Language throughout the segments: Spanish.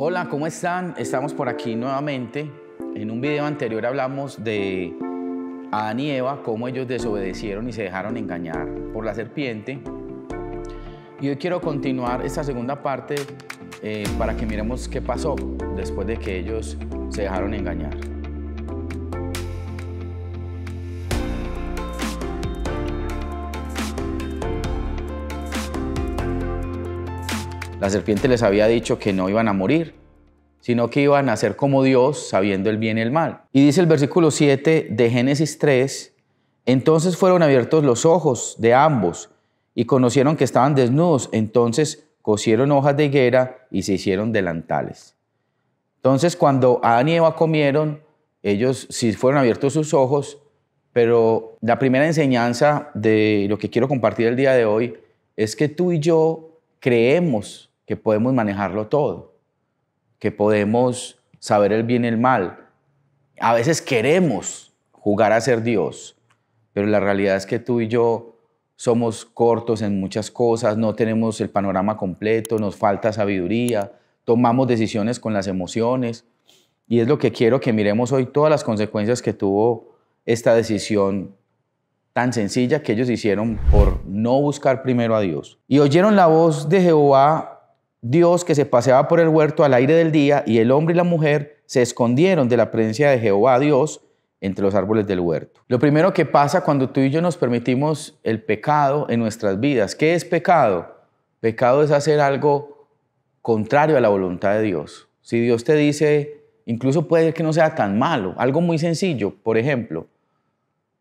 Hola, ¿cómo están? Estamos por aquí nuevamente. En un video anterior hablamos de Adán y Eva, cómo ellos desobedecieron y se dejaron engañar por la serpiente. Y hoy quiero continuar esta segunda parte eh, para que miremos qué pasó después de que ellos se dejaron engañar. La serpiente les había dicho que no iban a morir, sino que iban a ser como Dios, sabiendo el bien y el mal. Y dice el versículo 7 de Génesis 3, entonces fueron abiertos los ojos de ambos y conocieron que estaban desnudos, entonces cosieron hojas de higuera y se hicieron delantales. Entonces cuando Adán y Eva comieron, ellos sí fueron abiertos sus ojos, pero la primera enseñanza de lo que quiero compartir el día de hoy es que tú y yo creemos que podemos manejarlo todo, que podemos saber el bien y el mal. A veces queremos jugar a ser Dios, pero la realidad es que tú y yo somos cortos en muchas cosas, no tenemos el panorama completo, nos falta sabiduría, tomamos decisiones con las emociones y es lo que quiero que miremos hoy todas las consecuencias que tuvo esta decisión tan sencilla que ellos hicieron por no buscar primero a Dios. Y oyeron la voz de Jehová, Dios, que se paseaba por el huerto al aire del día, y el hombre y la mujer se escondieron de la presencia de Jehová, Dios, entre los árboles del huerto. Lo primero que pasa cuando tú y yo nos permitimos el pecado en nuestras vidas, ¿qué es pecado? Pecado es hacer algo contrario a la voluntad de Dios. Si Dios te dice, incluso puede que no sea tan malo, algo muy sencillo, por ejemplo,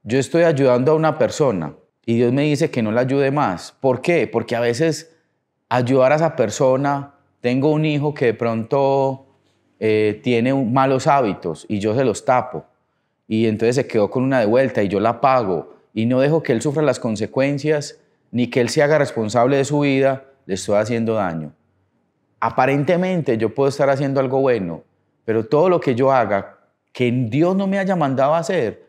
yo estoy ayudando a una persona y Dios me dice que no la ayude más. ¿Por qué? Porque a veces ayudar a esa persona, tengo un hijo que de pronto eh, tiene malos hábitos y yo se los tapo y entonces se quedó con una de y yo la pago y no dejo que él sufra las consecuencias ni que él se haga responsable de su vida, le estoy haciendo daño. Aparentemente yo puedo estar haciendo algo bueno, pero todo lo que yo haga que Dios no me haya mandado a hacer,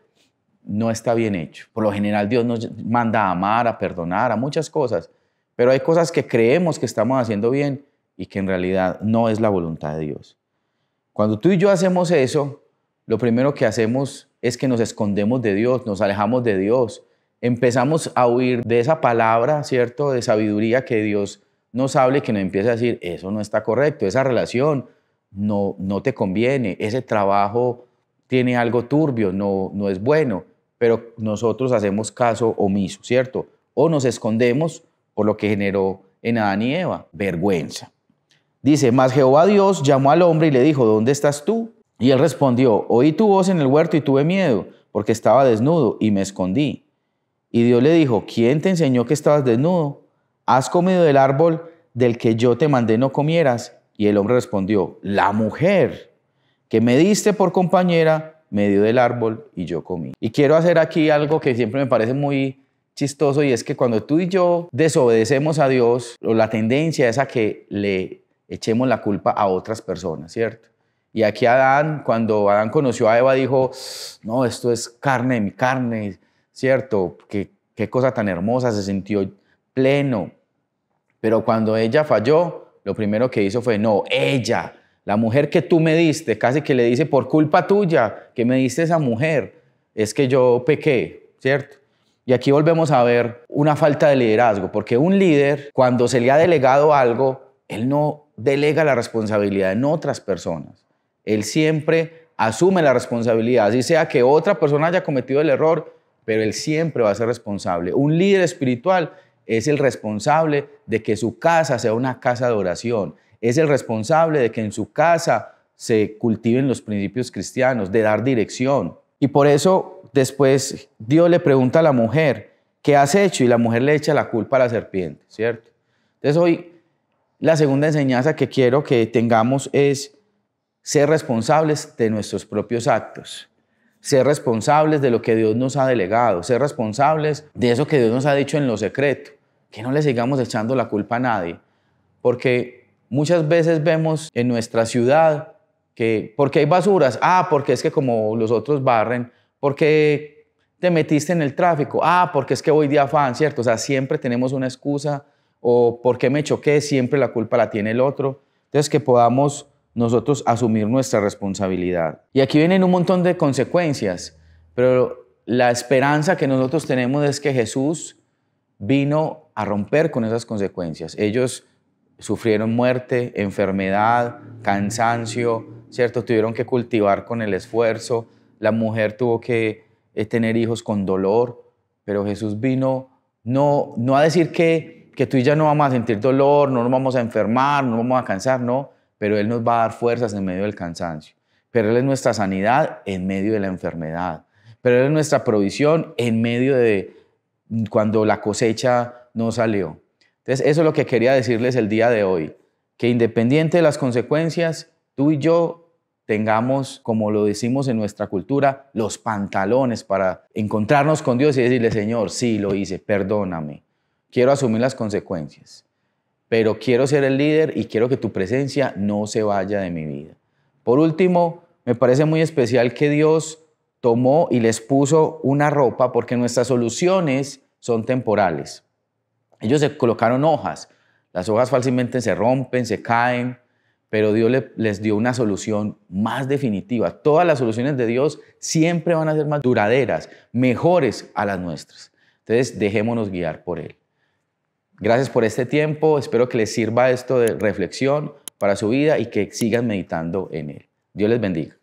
no está bien hecho. Por lo general Dios nos manda a amar, a perdonar, a muchas cosas, pero hay cosas que creemos que estamos haciendo bien y que en realidad no es la voluntad de Dios. Cuando tú y yo hacemos eso, lo primero que hacemos es que nos escondemos de Dios, nos alejamos de Dios, empezamos a huir de esa palabra, ¿cierto?, de sabiduría que Dios nos hable y que nos empieza a decir, eso no está correcto, esa relación no, no te conviene, ese trabajo tiene algo turbio, no, no es bueno, pero nosotros hacemos caso omiso, ¿cierto? O nos escondemos por lo que generó en Adán y Eva, vergüenza. Dice, mas Jehová Dios llamó al hombre y le dijo, ¿dónde estás tú? Y él respondió, oí tu voz en el huerto y tuve miedo, porque estaba desnudo y me escondí. Y Dios le dijo, ¿quién te enseñó que estabas desnudo? ¿Has comido del árbol del que yo te mandé no comieras? Y el hombre respondió, la mujer que me diste por compañera, me dio del árbol y yo comí. Y quiero hacer aquí algo que siempre me parece muy chistoso y es que cuando tú y yo desobedecemos a Dios, la tendencia es a que le echemos la culpa a otras personas, ¿cierto? Y aquí Adán, cuando Adán conoció a Eva, dijo, no, esto es carne, de mi carne, ¿cierto? Qué, qué cosa tan hermosa, se sintió pleno. Pero cuando ella falló, lo primero que hizo fue, no, ella, la mujer que tú me diste, casi que le dice, por culpa tuya que me diste esa mujer, es que yo pequé, ¿cierto? Y aquí volvemos a ver una falta de liderazgo, porque un líder, cuando se le ha delegado algo, él no delega la responsabilidad en otras personas. Él siempre asume la responsabilidad, así sea que otra persona haya cometido el error, pero él siempre va a ser responsable. Un líder espiritual es el responsable de que su casa sea una casa de oración, es el responsable de que en su casa se cultiven los principios cristianos, de dar dirección. Y por eso después Dios le pregunta a la mujer, ¿qué has hecho? Y la mujer le echa la culpa a la serpiente, ¿cierto? Entonces hoy la segunda enseñanza que quiero que tengamos es ser responsables de nuestros propios actos, ser responsables de lo que Dios nos ha delegado, ser responsables de eso que Dios nos ha dicho en lo secreto, que no le sigamos echando la culpa a nadie, porque Muchas veces vemos en nuestra ciudad que, ¿por qué hay basuras? Ah, porque es que como los otros barren, porque te metiste en el tráfico, ah, porque es que hoy día afán, ¿cierto? O sea, siempre tenemos una excusa, o porque me choqué, siempre la culpa la tiene el otro. Entonces, que podamos nosotros asumir nuestra responsabilidad. Y aquí vienen un montón de consecuencias, pero la esperanza que nosotros tenemos es que Jesús vino a romper con esas consecuencias. Ellos sufrieron muerte, enfermedad, cansancio, ¿cierto? Tuvieron que cultivar con el esfuerzo, la mujer tuvo que eh, tener hijos con dolor, pero Jesús vino no, no a decir que, que tú y ya no vamos a sentir dolor, no nos vamos a enfermar, no nos vamos a cansar, no, pero Él nos va a dar fuerzas en medio del cansancio. Pero Él es nuestra sanidad en medio de la enfermedad. Pero Él es nuestra provisión en medio de cuando la cosecha no salió. Entonces, eso es lo que quería decirles el día de hoy, que independiente de las consecuencias, tú y yo tengamos, como lo decimos en nuestra cultura, los pantalones para encontrarnos con Dios y decirle, Señor, sí, lo hice, perdóname. Quiero asumir las consecuencias, pero quiero ser el líder y quiero que tu presencia no se vaya de mi vida. Por último, me parece muy especial que Dios tomó y les puso una ropa porque nuestras soluciones son temporales. Ellos se colocaron hojas. Las hojas fácilmente se rompen, se caen, pero Dios les dio una solución más definitiva. Todas las soluciones de Dios siempre van a ser más duraderas, mejores a las nuestras. Entonces, dejémonos guiar por Él. Gracias por este tiempo. Espero que les sirva esto de reflexión para su vida y que sigan meditando en Él. Dios les bendiga.